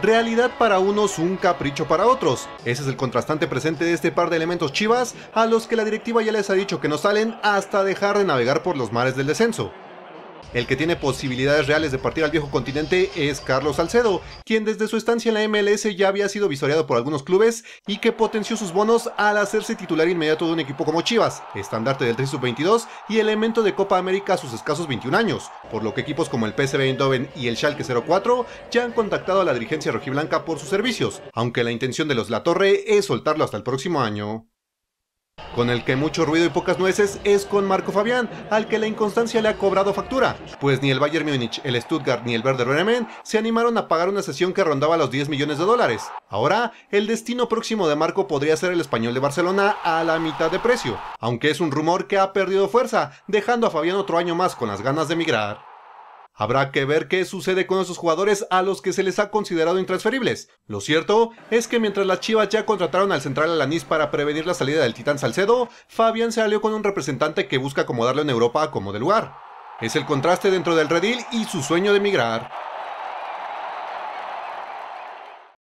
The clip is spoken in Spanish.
Realidad para unos, un capricho para otros. Ese es el contrastante presente de este par de elementos chivas a los que la directiva ya les ha dicho que no salen hasta dejar de navegar por los mares del descenso. El que tiene posibilidades reales de partir al viejo continente es Carlos Salcedo, quien desde su estancia en la MLS ya había sido visoreado por algunos clubes y que potenció sus bonos al hacerse titular inmediato de un equipo como Chivas, estandarte del 3 22 y elemento de Copa América a sus escasos 21 años, por lo que equipos como el PSV Eindhoven y el Schalke 04 ya han contactado a la dirigencia rojiblanca por sus servicios, aunque la intención de los Latorre es soltarlo hasta el próximo año. Con el que mucho ruido y pocas nueces es con Marco Fabián, al que la inconstancia le ha cobrado factura, pues ni el Bayern Múnich, el Stuttgart ni el Werder Bremen se animaron a pagar una sesión que rondaba los 10 millones de dólares. Ahora, el destino próximo de Marco podría ser el español de Barcelona a la mitad de precio, aunque es un rumor que ha perdido fuerza, dejando a Fabián otro año más con las ganas de emigrar. Habrá que ver qué sucede con esos jugadores a los que se les ha considerado intransferibles. Lo cierto es que mientras las Chivas ya contrataron al central Alanis para prevenir la salida del Titán Salcedo, Fabián se alió con un representante que busca acomodarlo en Europa como de lugar. Es el contraste dentro del redil y su sueño de emigrar.